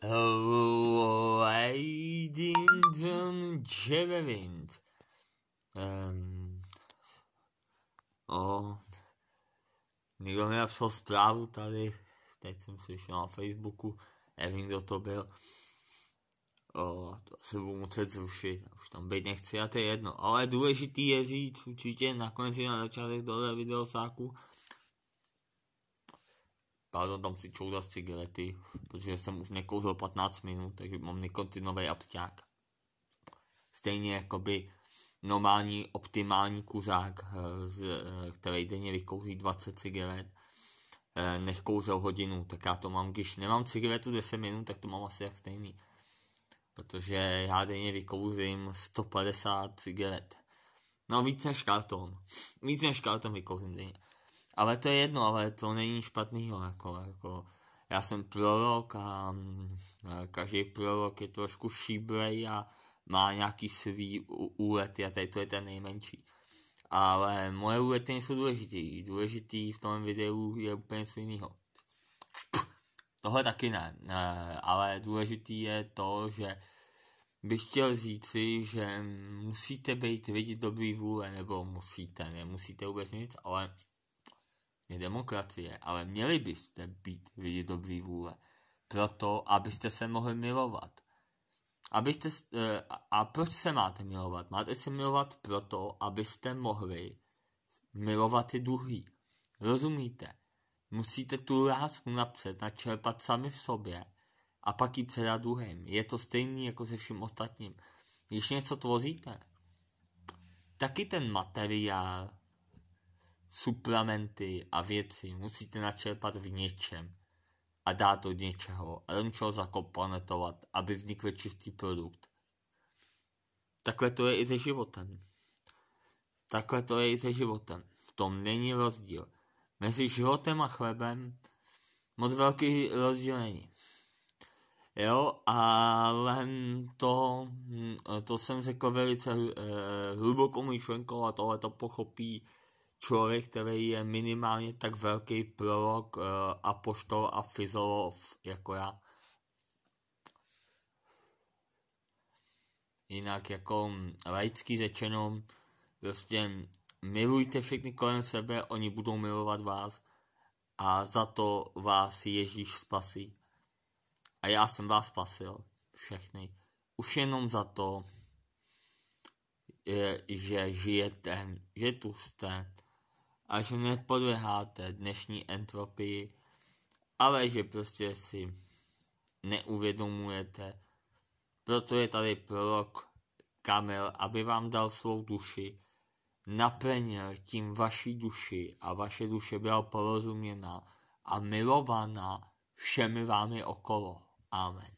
Leidington Chillerwind. Ehm. o, někdo mi napsal zprávu tady, teď jsem slyšel na Facebooku, nevím, kdo to byl. O, to se budu muset zrušit, už tam být nechci a to je jedno. Ale důležitý je říct určitě nakonec i na začátek tohle videosáku, Pardon, tam si čouda z cigarety, protože jsem už nekouřil 15 minut, takže mám nikotinový apťák. Stejně jako by normální optimální kuřák, eh, eh, který denně vykouří 20 cigaret, eh, nech kouřil hodinu, tak já to mám, když nemám cigaretu 10 minut, tak to mám asi jak stejný. Protože já denně vykouřím 150 cigaret. No víc než karton. Víc než karton vykouřím denně. Ale to je jedno, ale to není špatného. Jako, jako, já jsem prorok mm, a, každý prorok je trošku šíbrej a má nějaký svý úlety a tady to je ten nejmenší. Ale moje úlety nejsou důležitý. Důležitý v tom videu je úplně něco jiného. Tohle taky ne, ale důležitý je to, že bych chtěl říci, že musíte být vidět dobrý vůle, nebo musíte, nemusíte vůbec nic, ale demokracie, ale měli byste být lidi dobrý vůle, proto abyste se mohli milovat. Abyste, eh, a proč se máte milovat? Máte se milovat proto, abyste mohli milovat i druhý. Rozumíte? Musíte tu lásku napřed načerpat sami v sobě a pak ji předat druhým. Je to stejný jako se vším ostatním. Když něco tvoříte, taky ten materiál suplementy a věci musíte načerpat v něčem a dát od něčeho a do něčeho zakomponentovat, aby vznikl čistý produkt. Takhle to je i se životem. Takhle to je i se životem. V tom není rozdíl. Mezi životem a chlebem moc velký rozdíl není. Jo, ale to, to jsem řekl velice eh, hlubokou myšlenkou a tohle to pochopí člověk, který je minimálně tak velký prorok, uh, apoštol a fyzolov jako já. Jinak jako mm, laický řečeno, prostě milujte všechny kolem sebe, oni budou milovat vás a za to vás Ježíš spasí. A já jsem vás spasil, všechny. Už jenom za to, že žijete, že tu jste, a že nepodleháte dnešní entropii, ale že prostě si neuvědomujete. Proto je tady prorok Kamel, aby vám dal svou duši, naplnil tím vaší duši a vaše duše byla porozuměná a milovaná všemi vámi okolo. Amen.